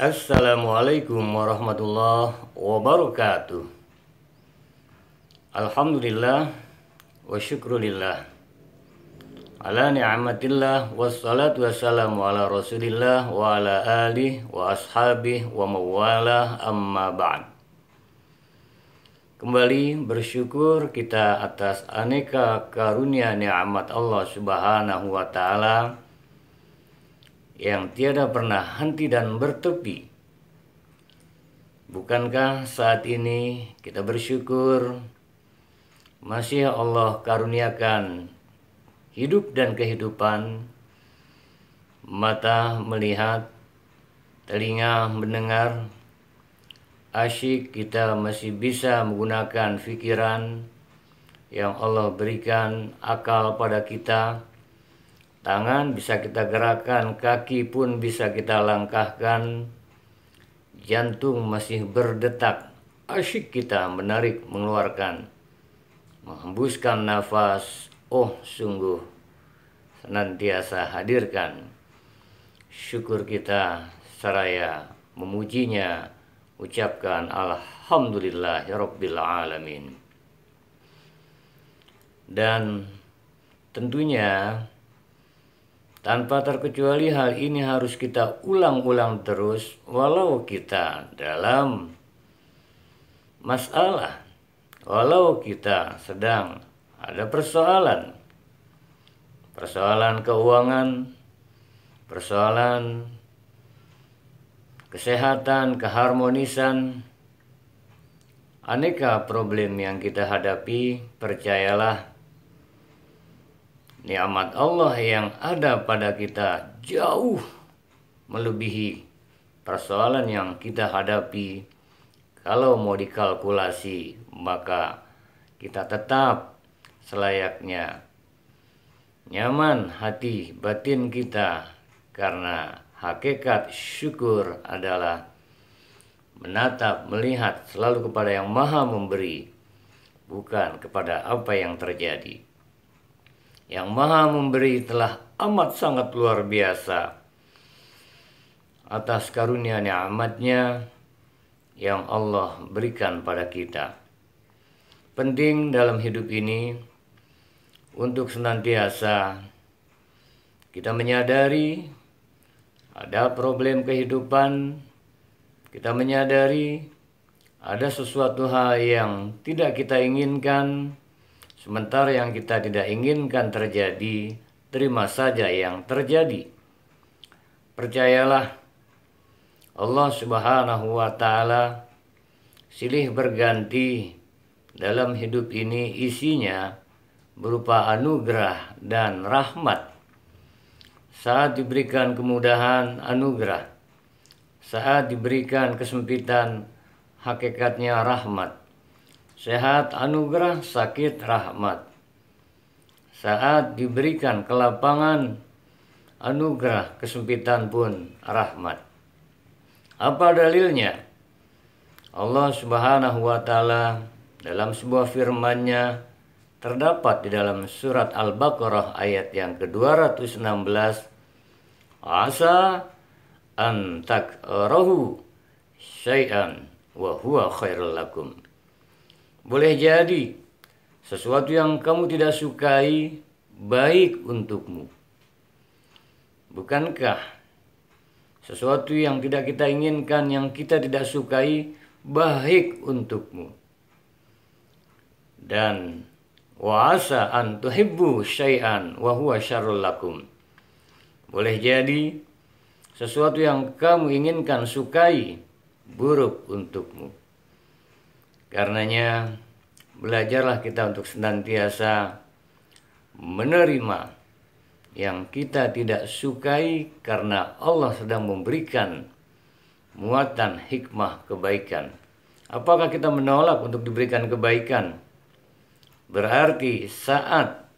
Assalamualaikum warahmatullahi wabarakatuh Alhamdulillah wa syukrulillah Ala ni'matillah wassalatu wassalamu ala rasulillah wa ala alih wa ashabih wa mawala amma ba'd Kembali bersyukur kita atas aneka karunia nikmat Allah subhanahu wa ta'ala yang tiada pernah henti dan bertepi. Bukankah saat ini kita bersyukur masih Allah karuniakan hidup dan kehidupan, mata melihat, telinga mendengar, asyik kita masih bisa menggunakan fikiran yang Allah berikan akal pada kita Tangan bisa kita gerakan, kaki pun bisa kita langkahkan. Jantung masih berdetak. Asyik kita menarik, mengeluarkan. Menghembuskan nafas. Oh, sungguh senantiasa hadirkan syukur kita seraya memujinya ucapkan alhamdulillah ya rabbil alamin dan tentunya tanpa terkecuali hal ini harus kita ulang-ulang terus walau kita dalam masalah, walau kita sedang ada persoalan. Persoalan keuangan, persoalan kesehatan, keharmonisan, aneka problem yang kita hadapi, percayalah nikmat Allah yang ada pada kita jauh melebihi persoalan yang kita hadapi. Kalau mau dikalkulasi, maka kita tetap selayaknya nyaman hati batin kita karena hakikat syukur adalah menatap, melihat selalu kepada yang Maha Memberi, bukan kepada apa yang terjadi yang maha memberi telah amat sangat luar biasa. Atas karunia nikmatnya yang Allah berikan pada kita. Penting dalam hidup ini untuk senantiasa kita menyadari ada problem kehidupan, kita menyadari ada sesuatu hal yang tidak kita inginkan, Sementara yang kita tidak inginkan terjadi, terima saja yang terjadi. Percayalah, Allah Subhanahu wa Ta'ala silih berganti dalam hidup ini isinya berupa anugerah dan rahmat. Saat diberikan kemudahan anugerah, saat diberikan kesempitan hakikatnya rahmat sehat anugerah, sakit rahmat. Saat diberikan kelapangan anugerah, kesempitan pun rahmat. Apa dalilnya? Allah Subhanahu wa taala dalam sebuah firman-Nya terdapat di dalam surat Al-Baqarah ayat yang ke-216 Asa antak rohu syai'an wa huwa khairul lakum boleh jadi sesuatu yang kamu tidak sukai baik untukmu. Bukankah sesuatu yang tidak kita inginkan, yang kita tidak sukai baik untukmu? Dan wa'asa an tuhibbu syai'an wa huwa syarrul lakum. Boleh jadi sesuatu yang kamu inginkan sukai buruk untukmu. Karenanya belajarlah kita untuk senantiasa menerima yang kita tidak sukai karena Allah sedang memberikan muatan hikmah kebaikan. Apakah kita menolak untuk diberikan kebaikan? Berarti saat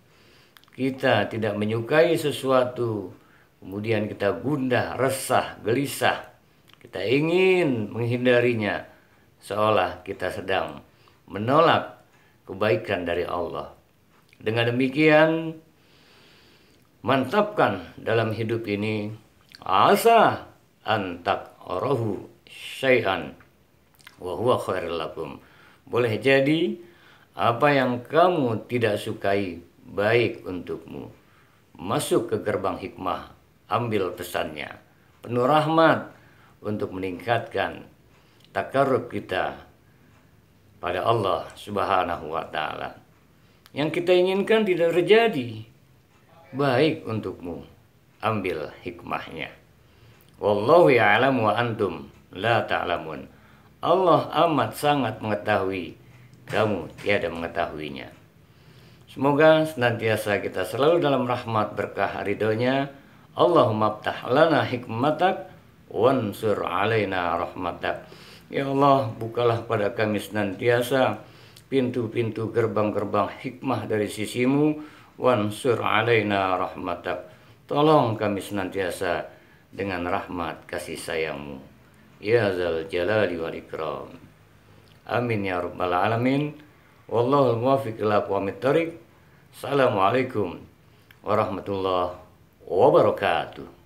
kita tidak menyukai sesuatu, kemudian kita gundah, resah, gelisah, kita ingin menghindarinya, seolah kita sedang menolak kebaikan dari Allah. Dengan demikian, mantapkan dalam hidup ini asa antak orohu syai'an wa huwa Boleh jadi apa yang kamu tidak sukai baik untukmu. Masuk ke gerbang hikmah, ambil pesannya. Penuh rahmat untuk meningkatkan takarub kita pada Allah Subhanahu wa taala. Yang kita inginkan tidak terjadi. Baik untukmu. Ambil hikmahnya. Wallahu ya'lamu wa antum la ta'lamun. Allah amat sangat mengetahui kamu tiada mengetahuinya. Semoga senantiasa kita selalu dalam rahmat berkah ridhonya. Allahumma ptah lana hikmatak wansur alaina rahmatak. Ya Allah, bukalah pada kami senantiasa pintu-pintu gerbang-gerbang hikmah dari sisimu, wansur alaina rahmatak. Tolong kami senantiasa dengan rahmat kasih sayangmu. Ya zal jalali wal ikram. Amin ya rabbal alamin. Wallahu muwafiq ila aqwamit thoriq. Assalamualaikum warahmatullahi wabarakatuh.